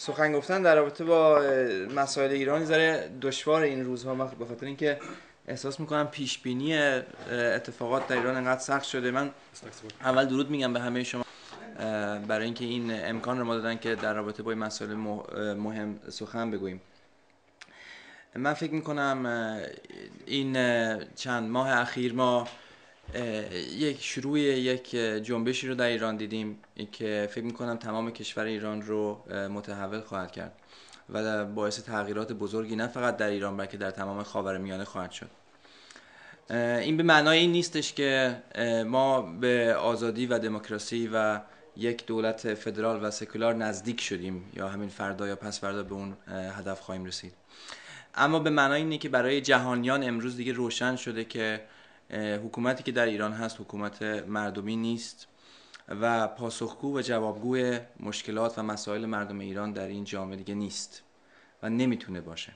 سخن گفتن در رابطه با مسائل ایرانی ذره دشوار این روزها به خاطر اینکه احساس میکنم پیش بینی اتفاقات در ایران انقدر سخت شده من اول درود میگم به همه شما برای اینکه این امکان رو ما دادن که در رابطه با این مسائل مهم سخن بگوییم من فکر میکنم این چند ماه اخیر ما یک شروع یک جنبشی رو در ایران دیدیم که فکر میکنم تمام کشور ایران رو متحول خواهد کرد و باعث تغییرات بزرگی نه فقط در ایران بلکه در تمام میانه خواهد شد این به معنای این نیستش که ما به آزادی و دموکراسی و یک دولت فدرال و سکولار نزدیک شدیم یا همین فردا یا پس فردا به اون هدف خواهیم رسید اما به معنای اینه که برای جهانیان امروز دیگه روشن شده که حکومتی که در ایران هست حکومت مردمی نیست و پاسخگو و جوابگوی مشکلات و مسائل مردم ایران در این جامعه دیگه نیست و نمیتونه باشه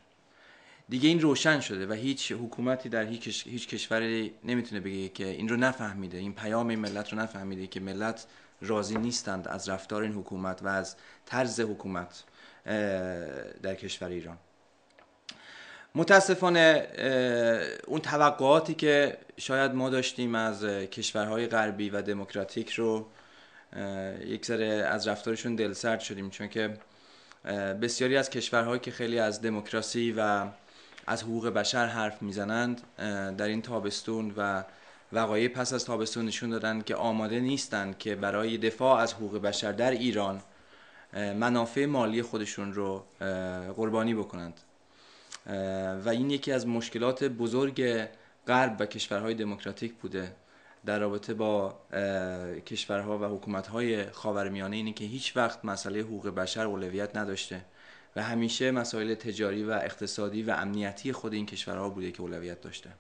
دیگه این روشن شده و هیچ حکومتی در هیچ, کشوری نمیتونه بگه که این رو نفهمیده این پیام ملت رو نفهمیده که ملت راضی نیستند از رفتار این حکومت و از طرز حکومت در کشور ایران متاسفانه اون توقعاتی که شاید ما داشتیم از کشورهای غربی و دموکراتیک رو یک ذره از رفتارشون دلسرد شدیم چون که بسیاری از کشورهایی که خیلی از دموکراسی و از حقوق بشر حرف میزنند در این تابستون و وقایع پس از تابستون نشون دادن که آماده نیستند که برای دفاع از حقوق بشر در ایران منافع مالی خودشون رو قربانی بکنند و این یکی از مشکلات بزرگ غرب و کشورهای دموکراتیک بوده در رابطه با کشورها و حکومتهای خاورمیانه اینه که هیچ وقت مسئله حقوق بشر اولویت نداشته و همیشه مسائل تجاری و اقتصادی و امنیتی خود این کشورها بوده که اولویت داشته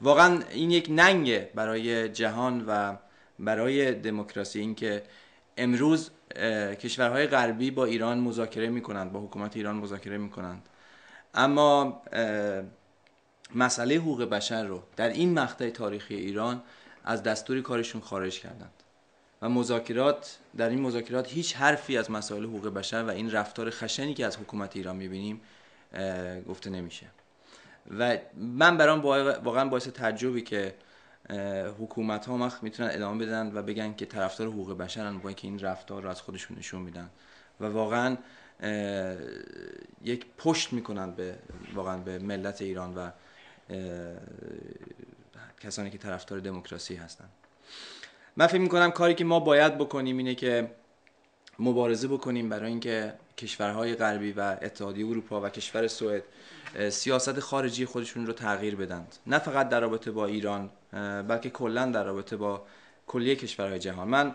واقعا این یک ننگه برای جهان و برای دموکراسی اینکه امروز کشورهای غربی با ایران مذاکره میکنند با حکومت ایران مذاکره می‌کنند. اما مسئله حقوق بشر رو در این مقطع تاریخی ایران از دستور کارشون خارج کردند و مذاکرات در این مذاکرات هیچ حرفی از مسائل حقوق بشر و این رفتار خشنی که از حکومت ایران میبینیم گفته نمیشه و من برام واقعا باعث تعجبی که حکومت ها مخ میتونن ادامه بدن و بگن که طرفدار حقوق بشرن با که این رفتار رو از خودشون نشون میدن و واقعا یک پشت میکنن به واقعا به ملت ایران و کسانی که طرفدار دموکراسی هستن من فکر میکنم کاری که ما باید بکنیم اینه که مبارزه بکنیم برای اینکه کشورهای غربی و اتحادیه اروپا و کشور سوئد سیاست خارجی خودشون رو تغییر بدند نه فقط در رابطه با ایران بلکه کلا در رابطه با کلیه کشورهای جهان من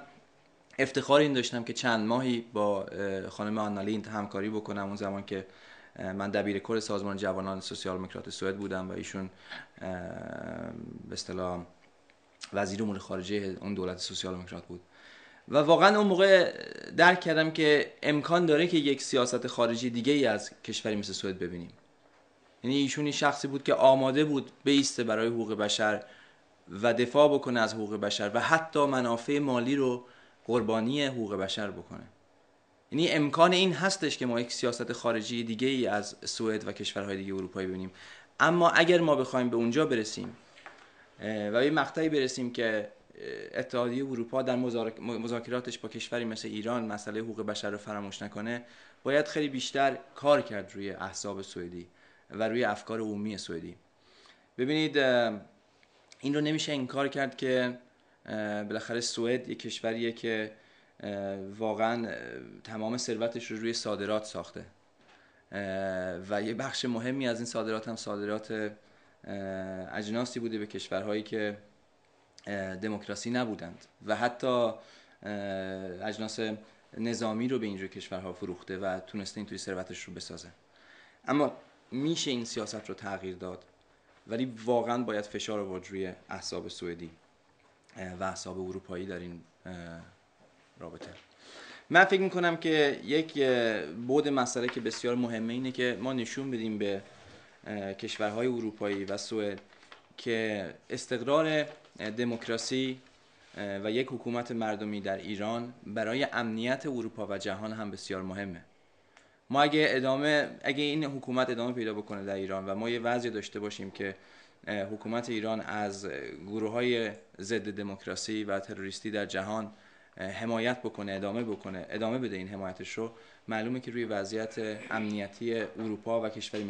افتخار این داشتم که چند ماهی با خانم آنالیند همکاری بکنم اون زمان که من دبیر کل سازمان جوانان سوسیال مکرات سوئد بودم و ایشون به اصطلاح وزیر امور خارجه اون دولت سوسیال مکرات بود و واقعا اون موقع درک کردم که امکان داره که یک سیاست خارجی دیگه ای از کشوری مثل سوئد ببینیم یعنی ایشون شخصی بود که آماده بود بیسته برای حقوق بشر و دفاع بکنه از حقوق بشر و حتی منافع مالی رو قربانی حقوق بشر بکنه یعنی امکان این هستش که ما یک سیاست خارجی دیگه ای از سوئد و کشورهای دیگه اروپایی ببینیم اما اگر ما بخوایم به اونجا برسیم و به مقطعی برسیم که اتحادیه اروپا در مذاکراتش با کشوری مثل ایران مسئله حقوق بشر رو فراموش نکنه باید خیلی بیشتر کار کرد روی احزاب سوئدی و روی افکار عمومی سوئدی ببینید این رو نمیشه انکار کرد که بالاخره سوئد یک کشوریه که واقعا تمام ثروتش رو روی صادرات ساخته و یه بخش مهمی از این صادرات هم صادرات اجناسی بوده به کشورهایی که دموکراسی نبودند و حتی اجناس نظامی رو به اینجور کشورها فروخته و تونسته اینطوری ثروتش رو بسازه اما میشه این سیاست رو تغییر داد ولی واقعا باید فشار آورد روی احساب سوئدی و حساب اروپایی در این رابطه من فکر میکنم که یک بود مسئله که بسیار مهمه اینه که ما نشون بدیم به کشورهای اروپایی و سوئد که استقرار دموکراسی و یک حکومت مردمی در ایران برای امنیت اروپا و جهان هم بسیار مهمه ما اگه ادامه اگه این حکومت ادامه پیدا بکنه در ایران و ما یه وضعی داشته باشیم که حکومت ایران از گروه های ضد دموکراسی و تروریستی در جهان حمایت بکنه ادامه بکنه ادامه بده این حمایتش رو معلومه که روی وضعیت امنیتی اروپا و کشوری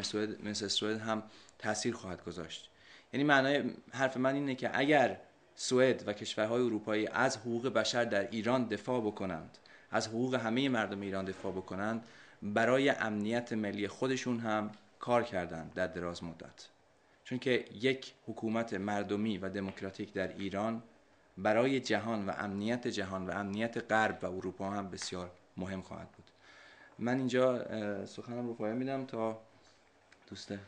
مثل سوئد هم تاثیر خواهد گذاشت یعنی معنای حرف من اینه که اگر سوئد و کشورهای اروپایی از حقوق بشر در ایران دفاع بکنند از حقوق همه مردم ایران دفاع بکنند برای امنیت ملی خودشون هم کار کردند در دراز مدت چونکه که یک حکومت مردمی و دموکراتیک در ایران برای جهان و امنیت جهان و امنیت غرب و اروپا هم بسیار مهم خواهد بود من اینجا سخنم رو پایان میدم تا دوسته